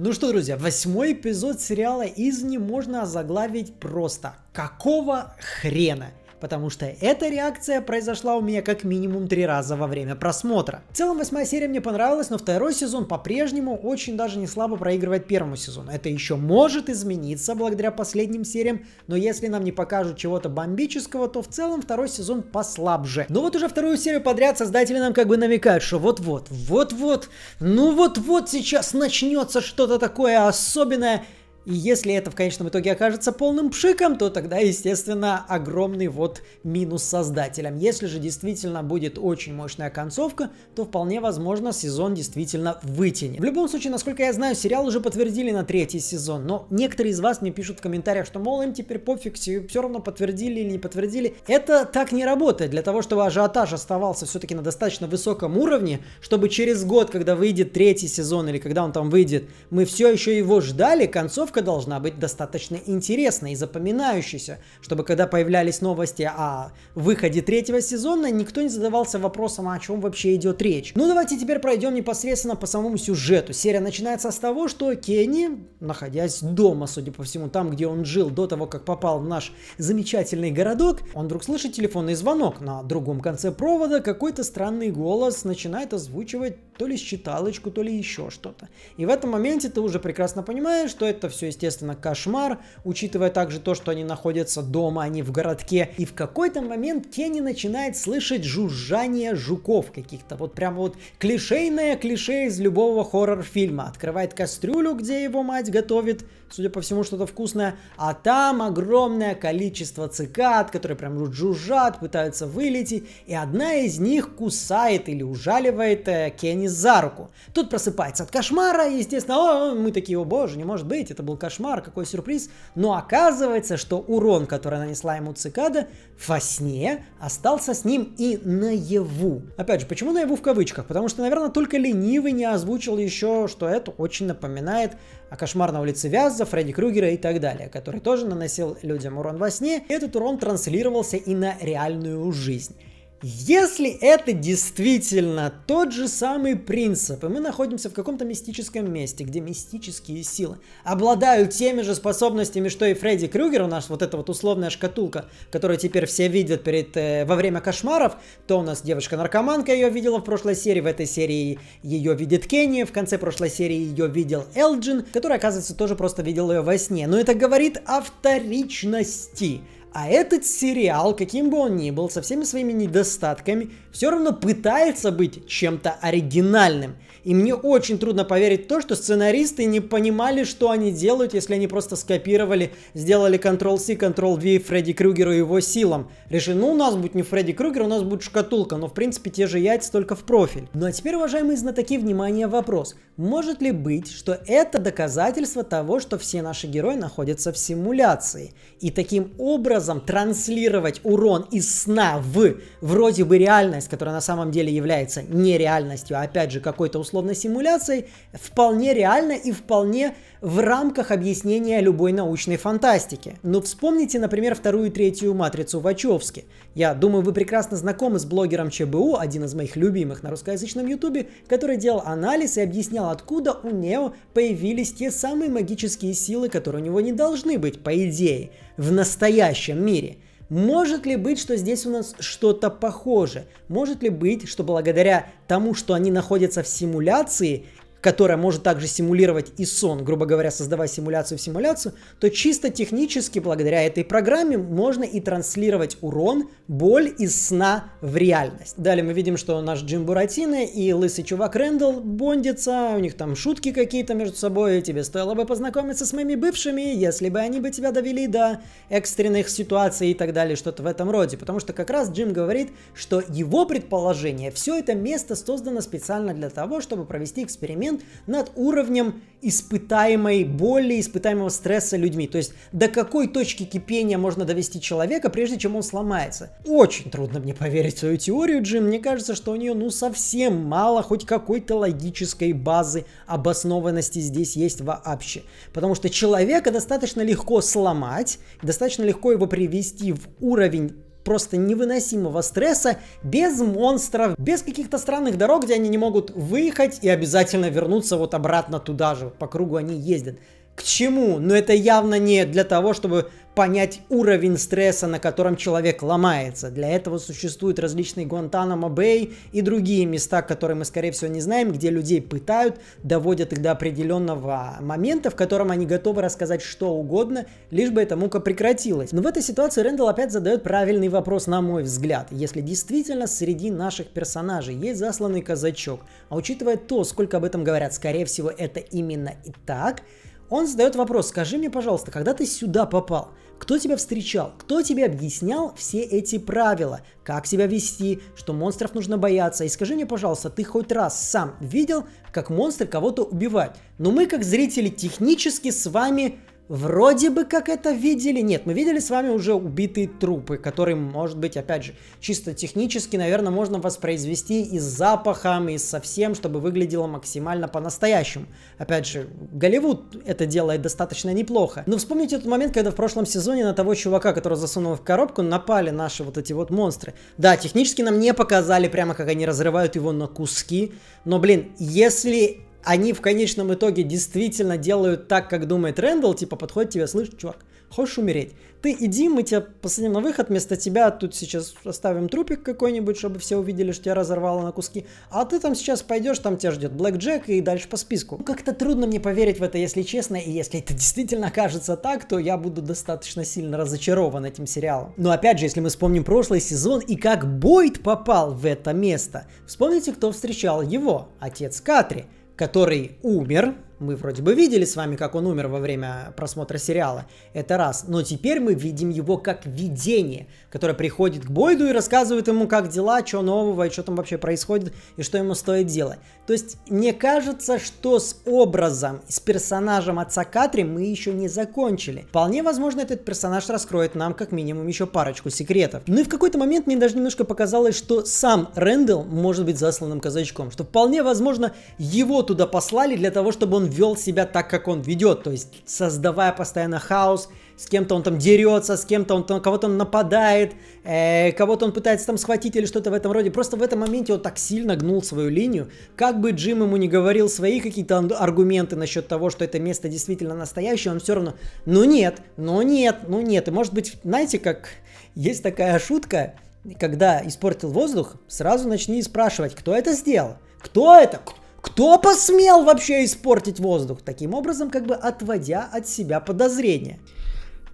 Ну что, друзья, восьмой эпизод сериала из «Изни» можно заглавить просто «Какого хрена?» потому что эта реакция произошла у меня как минимум три раза во время просмотра. В целом восьмая серия мне понравилась, но второй сезон по-прежнему очень даже не слабо проигрывает первому сезону. Это еще может измениться благодаря последним сериям, но если нам не покажут чего-то бомбического, то в целом второй сезон послабже. Но вот уже вторую серию подряд создатели нам как бы намекают, что вот-вот, вот-вот, ну вот-вот сейчас начнется что-то такое особенное, и если это в конечном итоге окажется полным пшиком, то тогда, естественно, огромный вот минус создателям. Если же действительно будет очень мощная концовка, то вполне возможно сезон действительно вытянет. В любом случае, насколько я знаю, сериал уже подтвердили на третий сезон, но некоторые из вас мне пишут в комментариях, что, мол, им теперь пофиг, все равно подтвердили или не подтвердили. Это так не работает. Для того, чтобы ажиотаж оставался все-таки на достаточно высоком уровне, чтобы через год, когда выйдет третий сезон или когда он там выйдет, мы все еще его ждали, концов концовка должна быть достаточно интересной и запоминающейся, чтобы когда появлялись новости о выходе третьего сезона, никто не задавался вопросом, о чем вообще идет речь. Ну давайте теперь пройдем непосредственно по самому сюжету. Серия начинается с того, что Кенни, находясь дома, судя по всему, там, где он жил до того, как попал в наш замечательный городок, он вдруг слышит телефонный звонок. На другом конце провода какой-то странный голос начинает озвучивать то ли считалочку, то ли еще что-то. И в этом моменте ты уже прекрасно понимаешь, что это все все, естественно, кошмар, учитывая также то, что они находятся дома, они в городке. И в какой-то момент Кенни начинает слышать жужжание жуков каких-то. Вот прям вот клишейное клише из любого хоррор-фильма. Открывает кастрюлю, где его мать готовит, судя по всему, что-то вкусное, а там огромное количество цикад, которые прям жужжат, пытаются вылететь, и одна из них кусает или ужаливает э, Кенни за руку. Тут просыпается от кошмара, и, естественно, о, мы такие, о боже, не может быть, это был кошмар, какой сюрприз. Но оказывается, что урон, который нанесла ему цикада, во сне остался с ним и наяву. Опять же, почему наяву в кавычках? Потому что, наверное, только ленивый не озвучил еще, что это очень напоминает о кошмарном лице Вязза Фредди Крюгера и так далее, который тоже наносил людям урон во сне. И этот урон транслировался и на реальную жизнь. Если это действительно тот же самый принцип, и мы находимся в каком-то мистическом месте, где мистические силы обладают теми же способностями, что и Фредди Крюгер, у нас вот эта вот условная шкатулка, которую теперь все видят перед, э, во время кошмаров, то у нас девушка наркоманка ее видела в прошлой серии, в этой серии ее видит Кенни, в конце прошлой серии ее видел Элджин, который, оказывается, тоже просто видел ее во сне. Но это говорит о вторичности а этот сериал, каким бы он ни был, со всеми своими недостатками, все равно пытается быть чем-то оригинальным – и мне очень трудно поверить в то, что сценаристы не понимали, что они делают, если они просто скопировали, сделали Ctrl-C, Ctrl-V Фредди Крюгеру и его силам. Решили, ну у нас будет не Фредди Крюгер, у нас будет шкатулка, но в принципе те же яйца, только в профиль. Ну а теперь, уважаемые знатоки, внимание, вопрос. Может ли быть, что это доказательство того, что все наши герои находятся в симуляции? И таким образом транслировать урон из сна в вроде бы реальность, которая на самом деле является нереальностью, а опять же какой-то условно симуляцией вполне реально и вполне в рамках объяснения любой научной фантастики. Но ну, вспомните, например, вторую и третью матрицу Вачовски. Я думаю, вы прекрасно знакомы с блогером ЧБУ, один из моих любимых на русскоязычном ютубе, который делал анализ и объяснял, откуда у Нео появились те самые магические силы, которые у него не должны быть, по идее, в настоящем мире – может ли быть, что здесь у нас что-то похоже? Может ли быть, что благодаря тому, что они находятся в симуляции, которая может также симулировать и сон, грубо говоря, создавая симуляцию в симуляцию, то чисто технически благодаря этой программе можно и транслировать урон, боль из сна в реальность. Далее мы видим, что наш Джим Буратино и лысый чувак Рэндалл бондятся, у них там шутки какие-то между собой, тебе стоило бы познакомиться с моими бывшими, если бы они бы тебя довели до экстренных ситуаций и так далее, что-то в этом роде. Потому что как раз Джим говорит, что его предположение, все это место создано специально для того, чтобы провести эксперимент момент над уровнем испытаемой боли, испытаемого стресса людьми. То есть до какой точки кипения можно довести человека, прежде чем он сломается. Очень трудно мне поверить в свою теорию, Джим. Мне кажется, что у нее ну совсем мало хоть какой-то логической базы обоснованности здесь есть вообще. Потому что человека достаточно легко сломать, достаточно легко его привести в уровень просто невыносимого стресса, без монстров, без каких-то странных дорог, где они не могут выехать и обязательно вернуться вот обратно туда же, по кругу они ездят к чему, но это явно не для того, чтобы понять уровень стресса, на котором человек ломается. Для этого существуют различные Гуантанамо Бэй и другие места, которые мы, скорее всего, не знаем, где людей пытают, доводят их до определенного момента, в котором они готовы рассказать что угодно, лишь бы эта мука прекратилась. Но в этой ситуации Рэндалл опять задает правильный вопрос, на мой взгляд. Если действительно среди наших персонажей есть засланный казачок, а учитывая то, сколько об этом говорят, скорее всего, это именно и так – он задает вопрос, скажи мне, пожалуйста, когда ты сюда попал, кто тебя встречал, кто тебе объяснял все эти правила, как себя вести, что монстров нужно бояться. И скажи мне, пожалуйста, ты хоть раз сам видел, как монстры кого-то убивают? Но ну мы, как зрители, технически с вами Вроде бы как это видели. Нет, мы видели с вами уже убитые трупы, которые, может быть, опять же, чисто технически, наверное, можно воспроизвести и с запахом, и со всем, чтобы выглядело максимально по-настоящему. Опять же, Голливуд это делает достаточно неплохо. Но вспомните тот момент, когда в прошлом сезоне на того чувака, который засунул в коробку, напали наши вот эти вот монстры. Да, технически нам не показали прямо, как они разрывают его на куски. Но, блин, если они в конечном итоге действительно делают так, как думает Рэндалл, типа подходит тебе, слышь, чувак, хочешь умереть? Ты иди, мы тебя посадим на выход, вместо тебя тут сейчас оставим трупик какой-нибудь, чтобы все увидели, что тебя разорвало на куски, а ты там сейчас пойдешь, там тебя ждет Блэк Джек и дальше по списку. Ну, как-то трудно мне поверить в это, если честно, и если это действительно кажется так, то я буду достаточно сильно разочарован этим сериалом. Но опять же, если мы вспомним прошлый сезон и как Бойд попал в это место, вспомните, кто встречал его, отец Катри который умер, мы вроде бы видели с вами, как он умер во время просмотра сериала. Это раз. Но теперь мы видим его как видение, которое приходит к Бойду и рассказывает ему, как дела, что нового, и что там вообще происходит, и что ему стоит делать. То есть мне кажется, что с образом, с персонажем отца Катри мы еще не закончили. Вполне возможно, этот персонаж раскроет нам как минимум еще парочку секретов. Ну и в какой-то момент мне даже немножко показалось, что сам Рэндалл может быть засланным казачком. Что вполне возможно, его туда послали для того, чтобы он вел себя так, как он ведет, то есть создавая постоянно хаос, с кем-то он там дерется, с кем-то он там, кого-то он нападает, э, кого-то он пытается там схватить или что-то в этом роде. Просто в этом моменте он так сильно гнул свою линию, как бы Джим ему не говорил свои какие-то аргументы насчет того, что это место действительно настоящее, он все равно, ну нет, ну нет, ну нет. И может быть, знаете, как есть такая шутка, когда испортил воздух, сразу начни спрашивать, кто это сделал, кто это, кто кто посмел вообще испортить воздух, таким образом как бы отводя от себя подозрения?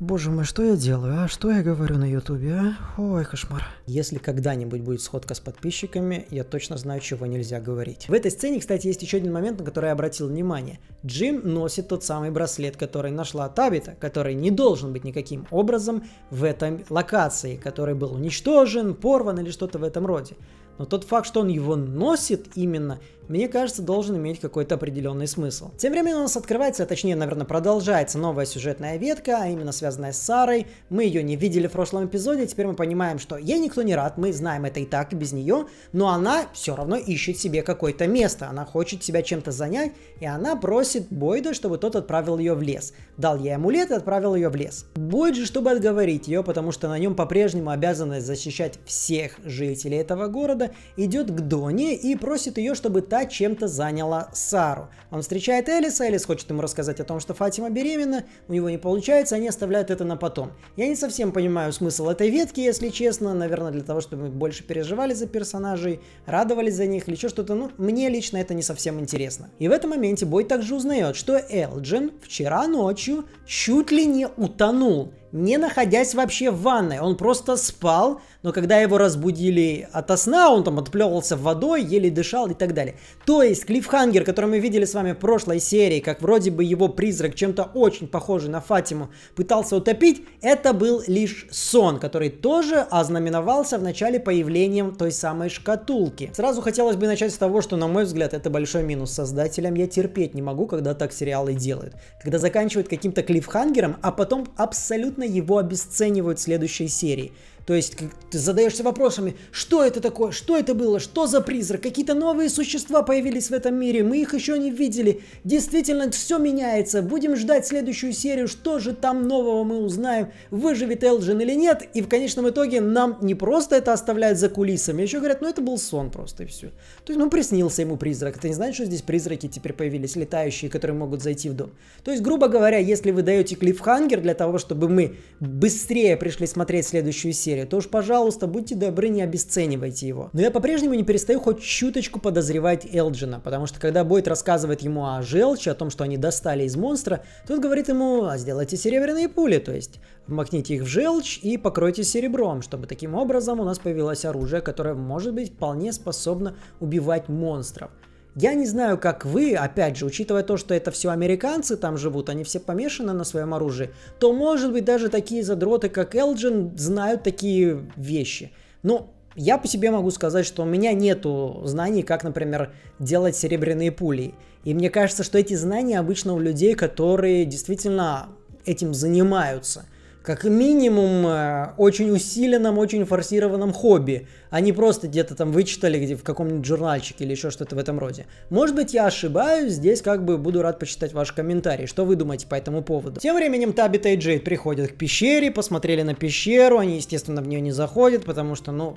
Боже мой, что я делаю, а? Что я говорю на ютубе, а? Ой, кошмар. Если когда-нибудь будет сходка с подписчиками, я точно знаю, чего нельзя говорить. В этой сцене, кстати, есть еще один момент, на который я обратил внимание. Джим носит тот самый браслет, который нашла Табита, который не должен быть никаким образом в этой локации, который был уничтожен, порван или что-то в этом роде. Но тот факт, что он его носит именно, мне кажется, должен иметь какой-то определенный смысл. Тем временем у нас открывается, а точнее, наверное, продолжается новая сюжетная ветка, а именно связанная с Сарой. Мы ее не видели в прошлом эпизоде, теперь мы понимаем, что ей никто не рад, мы знаем это и так, и без нее, но она все равно ищет себе какое-то место, она хочет себя чем-то занять, и она просит Бойда, чтобы тот отправил ее в лес. Дал ей амулет и отправил ее в лес. Бойд же, чтобы отговорить ее, потому что на нем по-прежнему обязанность защищать всех жителей этого города, идет к Доне и просит ее, чтобы та та чем-то заняла Сару. Он встречает Элис, Элис хочет ему рассказать о том, что Фатима беременна, у него не получается, они оставляют это на потом. Я не совсем понимаю смысл этой ветки, если честно, наверное, для того, чтобы мы больше переживали за персонажей, радовались за них или еще что-то, ну, мне лично это не совсем интересно. И в этом моменте Бой также узнает, что Элджин вчера ночью чуть ли не утонул, не находясь вообще в ванной. Он просто спал, но когда его разбудили от сна, он там отплевывался водой, еле дышал и так далее. То есть Клиффхангер, который мы видели с вами в прошлой серии, как вроде бы его призрак, чем-то очень похожий на Фатиму, пытался утопить, это был лишь сон, который тоже ознаменовался в начале появлением той самой шкатулки. Сразу хотелось бы начать с того, что, на мой взгляд, это большой минус создателям. Я терпеть не могу, когда так сериалы делают. Когда заканчивают каким-то клифхангером, а потом абсолютно его обесценивают в следующей серии. То есть ты задаешься вопросами, что это такое, что это было, что за призрак, какие-то новые существа появились в этом мире, мы их еще не видели, действительно все меняется, будем ждать следующую серию, что же там нового мы узнаем, выживет Элджин или нет, и в конечном итоге нам не просто это оставляют за кулисами, еще говорят, ну это был сон просто и все. То есть, ну приснился ему призрак, это не значит, что здесь призраки теперь появились, летающие, которые могут зайти в дом. То есть, грубо говоря, если вы даете клифхангер для того, чтобы мы быстрее пришли смотреть следующую серию, зверя, то уж, пожалуйста, будьте добры, не обесценивайте его. Но я по-прежнему не перестаю хоть чуточку подозревать Элджина, потому что когда Бойт рассказывает ему о желчи, о том, что они достали из монстра, тот говорит ему, а сделайте серебряные пули, то есть вмакните их в желчь и покройте серебром, чтобы таким образом у нас появилось оружие, которое может быть вполне способно убивать монстров. Я не знаю, как вы, опять же, учитывая то, что это все американцы там живут, они все помешаны на своем оружии, то, может быть, даже такие задроты, как Элджин, знают такие вещи. Но ну, я по себе могу сказать, что у меня нету знаний, как, например, делать серебряные пули. И мне кажется, что эти знания обычно у людей, которые действительно этим занимаются как минимум э, очень усиленном, очень форсированном хобби, а не просто где-то там вычитали где в каком-нибудь журнальчике или еще что-то в этом роде. Может быть, я ошибаюсь, здесь как бы буду рад почитать ваши комментарии, что вы думаете по этому поводу. Тем временем Табита и Джейд приходят к пещере, посмотрели на пещеру, они, естественно, в нее не заходят, потому что, ну,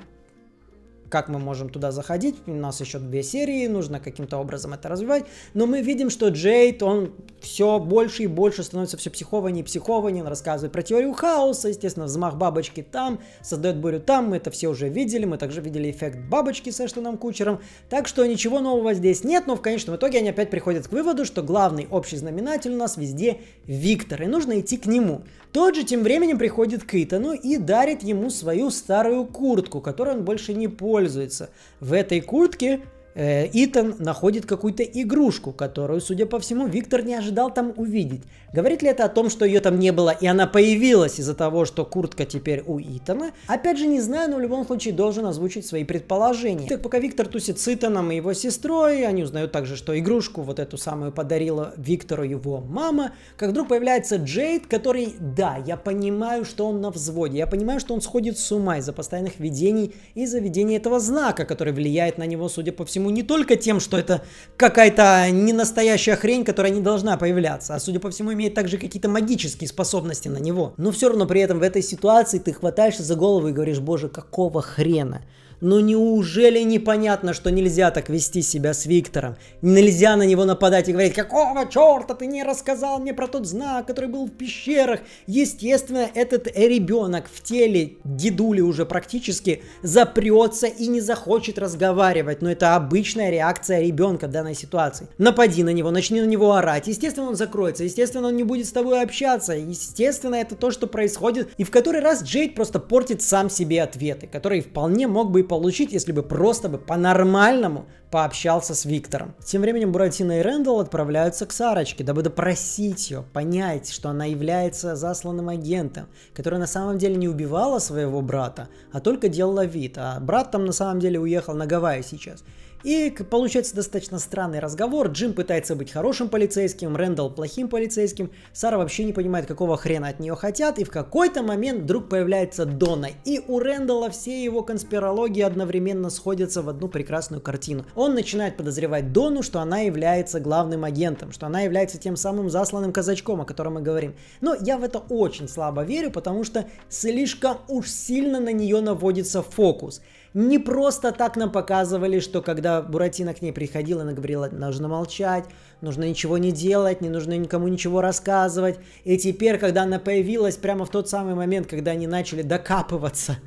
как мы можем туда заходить, у нас еще две серии, нужно каким-то образом это развивать, но мы видим, что Джейд, он все больше и больше становится все психованнее и психованнее, он рассказывает про теорию хаоса, естественно, взмах бабочки там, создает бурю там, мы это все уже видели, мы также видели эффект бабочки с Эштоном Кучером, так что ничего нового здесь нет, но в конечном итоге они опять приходят к выводу, что главный общий знаменатель у нас везде Виктор, и нужно идти к нему. Тот же тем временем приходит к Итану и дарит ему свою старую куртку, которой он больше не пользуется. В этой куртке Э, Итан находит какую-то игрушку, которую, судя по всему, Виктор не ожидал там увидеть. Говорит ли это о том, что ее там не было и она появилась из-за того, что куртка теперь у Итана? Опять же, не знаю, но в любом случае должен озвучить свои предположения. Так, пока Виктор тусит с Итаном и его сестрой, они узнают также, что игрушку вот эту самую подарила Виктору его мама, как вдруг появляется Джейд, который, да, я понимаю, что он на взводе, я понимаю, что он сходит с ума из-за постоянных видений, из-за видения этого знака, который влияет на него, судя по всему, ему не только тем, что это какая-то ненастоящая хрень, которая не должна появляться, а судя по всему имеет также какие-то магические способности на него. Но все равно при этом в этой ситуации ты хватаешься за голову и говоришь, боже, какого хрена? Но ну неужели непонятно, что нельзя так вести себя с Виктором? Нельзя на него нападать и говорить, какого черта ты не рассказал мне про тот знак, который был в пещерах? Естественно, этот ребенок в теле дедули уже практически запрется и не захочет разговаривать. Но это обычная реакция ребенка в данной ситуации. Напади на него, начни на него орать. Естественно, он закроется. Естественно, он не будет с тобой общаться. Естественно, это то, что происходит. И в который раз Джейд просто портит сам себе ответы, которые вполне мог бы получить, если бы просто бы по-нормальному пообщался с Виктором. Тем временем Буратино и Рэндалл отправляются к Сарочке, дабы допросить ее, понять, что она является засланным агентом, который на самом деле не убивала своего брата, а только делала вид, а брат там на самом деле уехал на Гавайи сейчас. И получается достаточно странный разговор. Джим пытается быть хорошим полицейским, Рэндалл плохим полицейским. Сара вообще не понимает, какого хрена от нее хотят. И в какой-то момент вдруг появляется Дона. И у Рэндалла все его конспирологии одновременно сходятся в одну прекрасную картину. Он начинает подозревать Дону, что она является главным агентом, что она является тем самым засланным казачком, о котором мы говорим. Но я в это очень слабо верю, потому что слишком уж сильно на нее наводится фокус. Не просто так нам показывали, что когда Буратино к ней приходила, она говорила, нужно молчать, нужно ничего не делать, не нужно никому ничего рассказывать. И теперь, когда она появилась, прямо в тот самый момент, когда они начали докапываться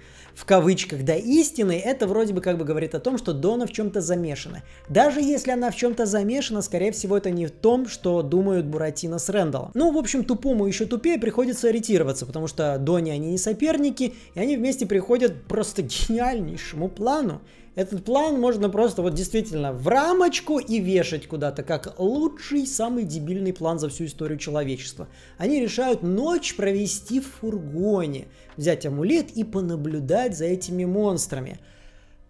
в кавычках до истины, это вроде бы как бы говорит о том, что Дона в чем-то замешана. Даже если она в чем-то замешана, скорее всего, это не в том, что думают Буратино с Рэндаллом. Ну, в общем, тупому еще тупее приходится ориентироваться, потому что Дони они не соперники, и они вместе приходят просто гениальнейшему плану. Этот план можно просто вот действительно в рамочку и вешать куда-то, как лучший, самый дебильный план за всю историю человечества. Они решают ночь провести в фургоне, взять амулет и понаблюдать за этими монстрами.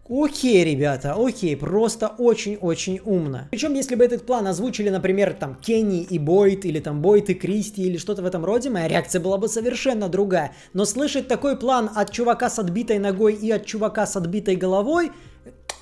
Окей, ребята, окей, просто очень-очень умно. Причем, если бы этот план озвучили, например, там, Кенни и Бойт, или там Бойт и Кристи, или что-то в этом роде, моя реакция была бы совершенно другая. Но слышать такой план от чувака с отбитой ногой и от чувака с отбитой головой –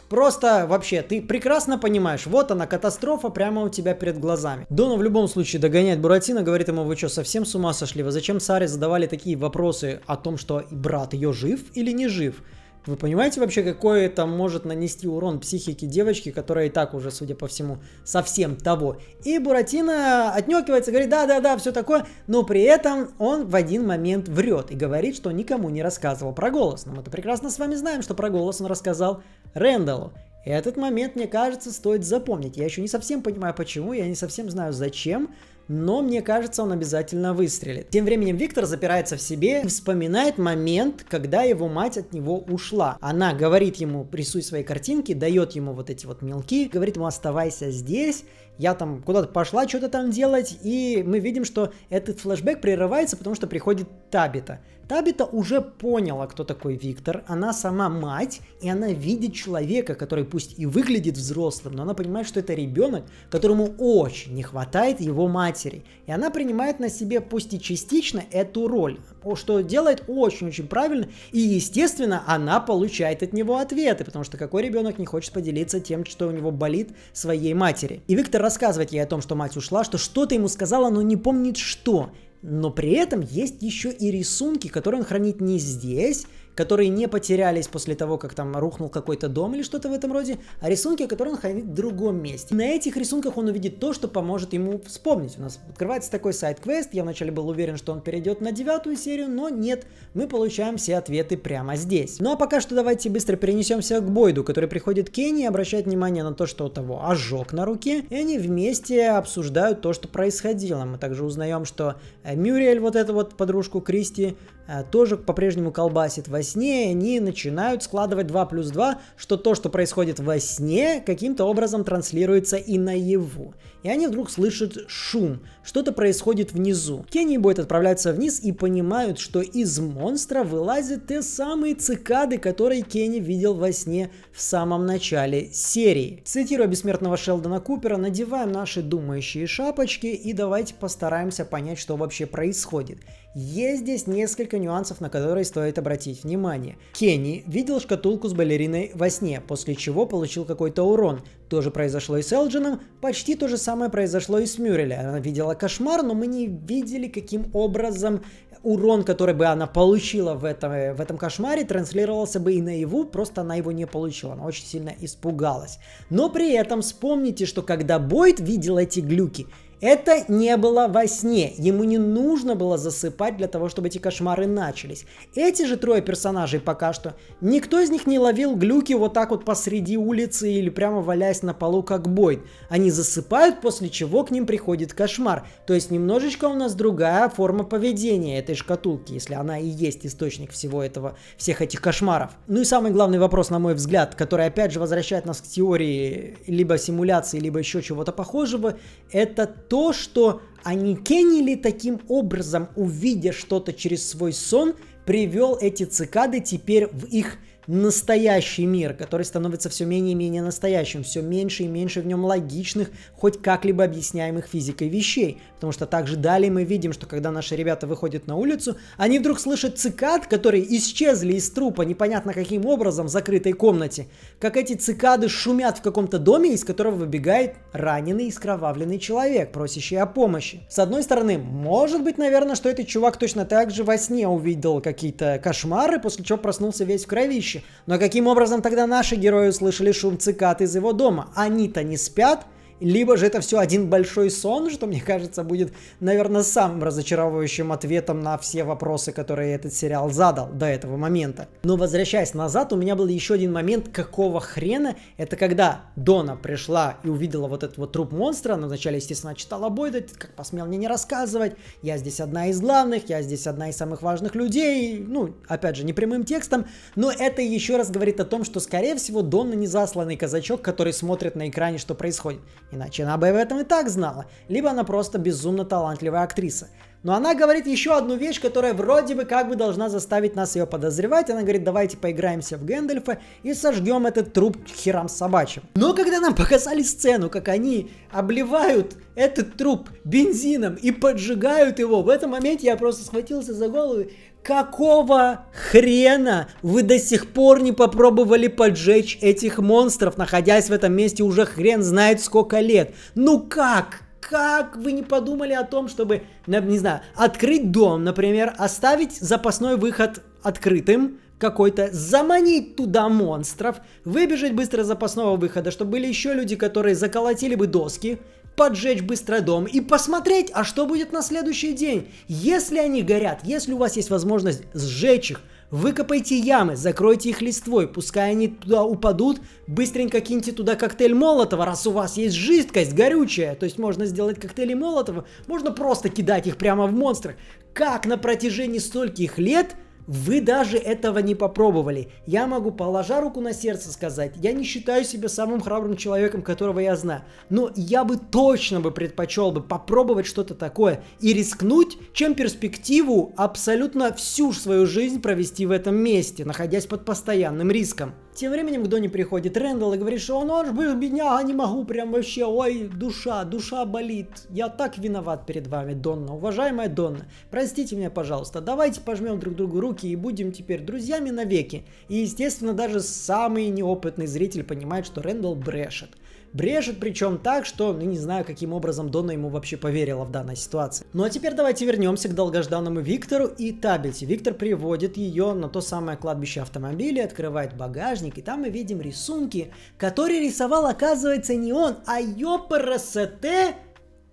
Просто вообще, ты прекрасно понимаешь, вот она, катастрофа прямо у тебя перед глазами. Дона в любом случае догоняет Буратино, говорит ему, вы что, совсем с ума сошли? Вы зачем Саре задавали такие вопросы о том, что брат ее жив или не жив? Вы понимаете вообще, какой это может нанести урон психике девочки, которая и так уже, судя по всему, совсем того. И Буратино отнекивается, говорит, да-да-да, все такое, но при этом он в один момент врет и говорит, что никому не рассказывал про голос. Но мы-то прекрасно с вами знаем, что про голос он рассказал Рэндаллу. И этот момент, мне кажется, стоит запомнить. Я еще не совсем понимаю, почему, я не совсем знаю, зачем, но мне кажется, он обязательно выстрелит. Тем временем Виктор запирается в себе и вспоминает момент, когда его мать от него ушла. Она говорит ему, рисуй свои картинки, дает ему вот эти вот мелки, говорит ему, оставайся здесь, я там куда-то пошла что-то там делать, и мы видим, что этот флешбэк прерывается, потому что приходит Табита. Табита уже поняла, кто такой Виктор. Она сама мать, и она видит человека, который пусть и выглядит взрослым, но она понимает, что это ребенок, которому очень не хватает его матери. И она принимает на себе, пусть и частично, эту роль, что делает очень-очень правильно. И, естественно, она получает от него ответы, потому что какой ребенок не хочет поделиться тем, что у него болит своей матери. И Виктор рассказывает ей о том, что мать ушла, что что-то ему сказала, но не помнит что но при этом есть еще и рисунки, которые он хранит не здесь, которые не потерялись после того, как там рухнул какой-то дом или что-то в этом роде, а рисунки, которые он хранит в другом месте. На этих рисунках он увидит то, что поможет ему вспомнить. У нас открывается такой сайт-квест, я вначале был уверен, что он перейдет на девятую серию, но нет, мы получаем все ответы прямо здесь. Ну а пока что давайте быстро перенесемся к Бойду, который приходит к Кенни и обращает внимание на то, что у того ожог на руке, и они вместе обсуждают то, что происходило. Мы также узнаем, что э, Мюриэль, вот эту вот подружку Кристи, Э, тоже по-прежнему колбасит во сне, и они начинают складывать 2 плюс 2, что то, что происходит во сне, каким-то образом транслируется и на его. И они вдруг слышат шум, что-то происходит внизу. Кенни и Бойт отправляются вниз и понимают, что из монстра вылазят те самые цикады, которые Кенни видел во сне в самом начале серии. Цитируя бессмертного Шелдона Купера, надеваем наши думающие шапочки и давайте постараемся понять, что вообще происходит. Есть здесь несколько нюансов, на которые стоит обратить внимание. Кенни видел шкатулку с балериной во сне, после чего получил какой-то урон. То же произошло и с Элджином, почти то же самое произошло и с Мюррель. Она видела кошмар, но мы не видели, каким образом урон, который бы она получила в этом, э, в этом кошмаре, транслировался бы и наяву, просто она его не получила, она очень сильно испугалась. Но при этом вспомните, что когда Бойд видел эти глюки, это не было во сне, ему не нужно было засыпать для того, чтобы эти кошмары начались. Эти же трое персонажей пока что, никто из них не ловил глюки вот так вот посреди улицы или прямо валяясь на полу как Бойд. Они засыпают, после чего к ним приходит кошмар. То есть немножечко у нас другая форма поведения этой шкатулки, если она и есть источник всего этого, всех этих кошмаров. Ну и самый главный вопрос, на мой взгляд, который опять же возвращает нас к теории либо симуляции, либо еще чего-то похожего, это то, что они Кеннили таким образом, увидя что-то через свой сон, привел эти цикады теперь в их настоящий мир, который становится все менее и менее настоящим, все меньше и меньше в нем логичных, хоть как-либо объясняемых физикой вещей. Потому что также далее мы видим, что когда наши ребята выходят на улицу, они вдруг слышат цикад, которые исчезли из трупа непонятно каким образом в закрытой комнате. Как эти цикады шумят в каком-то доме, из которого выбегает раненый, искровавленный человек, просящий о помощи. С одной стороны, может быть, наверное, что этот чувак точно так же во сне увидел какие-то кошмары, после чего проснулся весь в кровище. Но каким образом тогда наши герои услышали шум цикад из его дома? Они-то не спят, либо же это все один большой сон, что, мне кажется, будет, наверное, самым разочаровывающим ответом на все вопросы, которые этот сериал задал до этого момента. Но возвращаясь назад, у меня был еще один момент, какого хрена, это когда Дона пришла и увидела вот этот вот труп монстра, она вначале, естественно, читала Бойда, как посмел мне не рассказывать, я здесь одна из главных, я здесь одна из самых важных людей, ну, опять же, не прямым текстом, но это еще раз говорит о том, что, скорее всего, Дона не засланный казачок, который смотрит на экране, что происходит. Иначе она бы об этом и так знала. Либо она просто безумно талантливая актриса. Но она говорит еще одну вещь, которая вроде бы как бы должна заставить нас ее подозревать. Она говорит, давайте поиграемся в Гэндальфа и сожгем этот труп к херам собачьим. Но когда нам показали сцену, как они обливают этот труп бензином и поджигают его, в этом моменте я просто схватился за голову. Какого хрена вы до сих пор не попробовали поджечь этих монстров, находясь в этом месте уже хрен знает сколько лет? Ну как? как вы не подумали о том, чтобы, не знаю, открыть дом, например, оставить запасной выход открытым, какой-то, заманить туда монстров, выбежать быстро запасного выхода, чтобы были еще люди, которые заколотили бы доски, поджечь быстро дом и посмотреть, а что будет на следующий день. Если они горят, если у вас есть возможность сжечь их, Выкопайте ямы, закройте их листвой, пускай они туда упадут, быстренько киньте туда коктейль Молотова, раз у вас есть жидкость горючая, то есть можно сделать коктейли Молотова, можно просто кидать их прямо в монстрах. Как на протяжении стольких лет – вы даже этого не попробовали. Я могу, положа руку на сердце, сказать, я не считаю себя самым храбрым человеком, которого я знаю. Но я бы точно бы предпочел бы попробовать что-то такое и рискнуть, чем перспективу абсолютно всю свою жизнь провести в этом месте, находясь под постоянным риском. Тем временем к Донни приходит Рэндалл и говорит, что он аж был бедняга, не могу, прям вообще, ой, душа, душа болит. Я так виноват перед вами, Донна, уважаемая Донна. Простите меня, пожалуйста, давайте пожмем друг другу руки и будем теперь друзьями навеки. И, естественно, даже самый неопытный зритель понимает, что Рэндалл брешет. Брежет причем так, что ну, не знаю, каким образом Дона ему вообще поверила в данной ситуации. Ну а теперь давайте вернемся к долгожданному Виктору и Табельте. Виктор приводит ее на то самое кладбище автомобилей, открывает багажник, и там мы видим рисунки, которые рисовал, оказывается, не он, а ёпарасете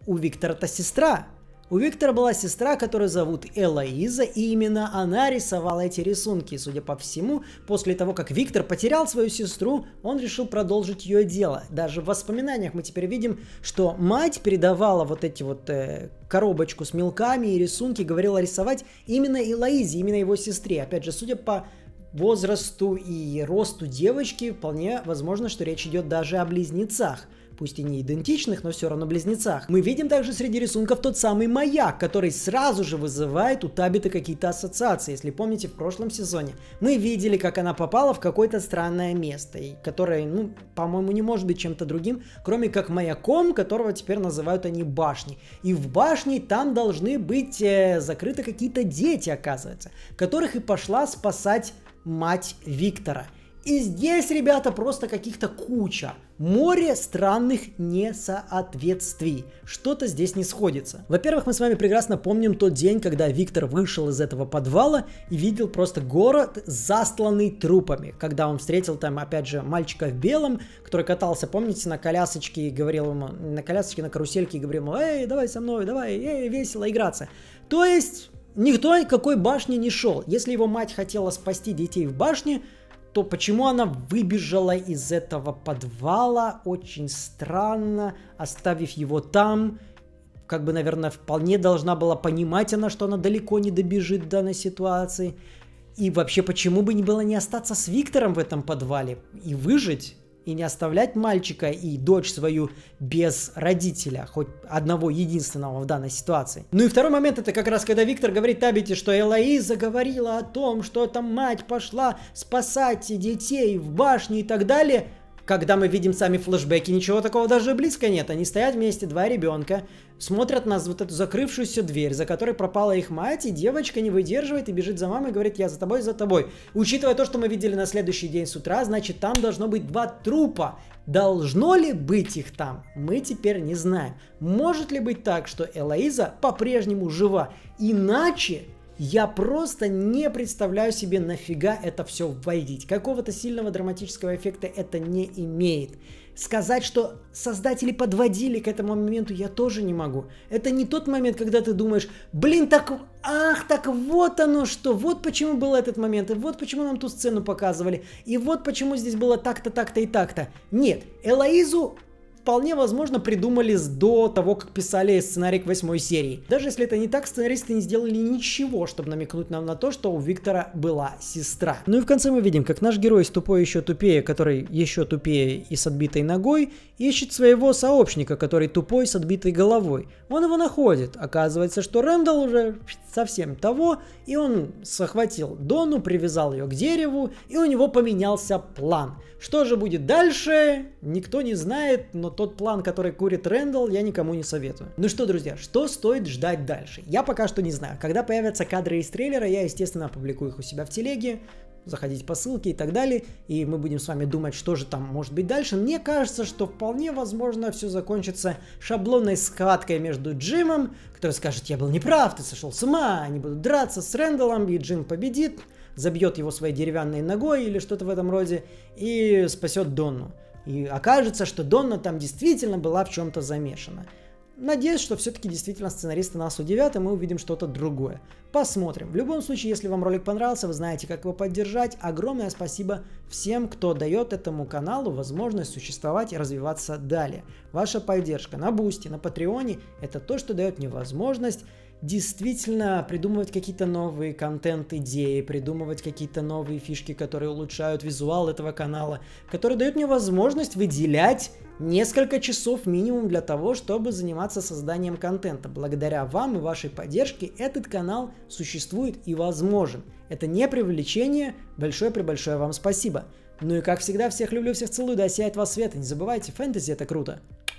у Виктора-то сестра. У Виктора была сестра, которую зовут Элоиза, и именно она рисовала эти рисунки. Судя по всему, после того, как Виктор потерял свою сестру, он решил продолжить ее дело. Даже в воспоминаниях мы теперь видим, что мать передавала вот эти вот э, коробочку с мелками и рисунки, говорила рисовать именно Элоизе, именно его сестре. Опять же, судя по возрасту и росту девочки, вполне возможно, что речь идет даже о близнецах пусть и не идентичных, но все равно близнецах. Мы видим также среди рисунков тот самый маяк, который сразу же вызывает у Табиты какие-то ассоциации. Если помните, в прошлом сезоне мы видели, как она попала в какое-то странное место, и которое, ну, по-моему, не может быть чем-то другим, кроме как маяком, которого теперь называют они башней. И в башне там должны быть э, закрыты какие-то дети, оказывается, которых и пошла спасать мать Виктора. И здесь, ребята, просто каких-то куча. Море странных несоответствий. Что-то здесь не сходится. Во-первых, мы с вами прекрасно помним тот день, когда Виктор вышел из этого подвала и видел просто город, застланный трупами. Когда он встретил там, опять же, мальчика в белом, который катался, помните, на колясочке и говорил ему, на колясочке, на карусельке и говорил ему, эй, давай со мной, давай, эй, весело играться. То есть, никто никакой башни не шел. Если его мать хотела спасти детей в башне, то почему она выбежала из этого подвала очень странно, оставив его там, как бы, наверное, вполне должна была понимать она, что она далеко не добежит в данной ситуации. И вообще, почему бы не было не остаться с Виктором в этом подвале и выжить? и не оставлять мальчика и дочь свою без родителя, хоть одного единственного в данной ситуации. Ну и второй момент, это как раз когда Виктор говорит Табите, что Элоиза говорила о том, что эта мать пошла спасать детей в башне и так далее – когда мы видим сами флешбеки, ничего такого даже близко нет. Они стоят вместе, два ребенка, смотрят на вот эту закрывшуюся дверь, за которой пропала их мать, и девочка не выдерживает и бежит за мамой и говорит, я за тобой, за тобой. Учитывая то, что мы видели на следующий день с утра, значит там должно быть два трупа. Должно ли быть их там, мы теперь не знаем. Может ли быть так, что Элоиза по-прежнему жива? Иначе я просто не представляю себе, нафига это все вводить. Какого-то сильного драматического эффекта это не имеет. Сказать, что создатели подводили к этому моменту, я тоже не могу. Это не тот момент, когда ты думаешь, блин, так, ах, так вот оно что, вот почему был этот момент, и вот почему нам ту сцену показывали, и вот почему здесь было так-то, так-то и так-то. Нет, Элоизу вполне возможно придумали до того, как писали сценарий к восьмой серии. Даже если это не так, сценаристы не сделали ничего, чтобы намекнуть нам на то, что у Виктора была сестра. Ну и в конце мы видим, как наш герой с тупой еще тупее, который еще тупее и с отбитой ногой, ищет своего сообщника, который тупой с отбитой головой. Он его находит. Оказывается, что Рэндалл уже совсем того, и он захватил Дону, привязал ее к дереву, и у него поменялся план. Что же будет дальше, никто не знает, но тот план, который курит Рэндалл, я никому не советую. Ну что, друзья, что стоит ждать дальше? Я пока что не знаю. Когда появятся кадры из трейлера, я, естественно, опубликую их у себя в телеге, заходить по ссылке и так далее, и мы будем с вами думать, что же там может быть дальше. Мне кажется, что вполне возможно все закончится шаблонной схваткой между Джимом, который скажет, я был неправ, ты сошел с ума, они будут драться с Рэндаллом, и Джим победит, забьет его своей деревянной ногой или что-то в этом роде, и спасет Донну. И окажется, что Донна там действительно была в чем-то замешана. Надеюсь, что все-таки действительно сценаристы нас удивят, и мы увидим что-то другое. Посмотрим. В любом случае, если вам ролик понравился, вы знаете, как его поддержать. Огромное спасибо всем, кто дает этому каналу возможность существовать и развиваться далее. Ваша поддержка на Бусти, на Патреоне – это то, что дает мне возможность действительно придумывать какие-то новые контент-идеи, придумывать какие-то новые фишки, которые улучшают визуал этого канала, которые дают мне возможность выделять несколько часов минимум для того, чтобы заниматься созданием контента. Благодаря вам и вашей поддержке этот канал существует и возможен. Это не привлечение, большое-пребольшое вам спасибо. Ну и как всегда, всех люблю, всех целую, да сияет вас свет, и не забывайте, фэнтези это круто.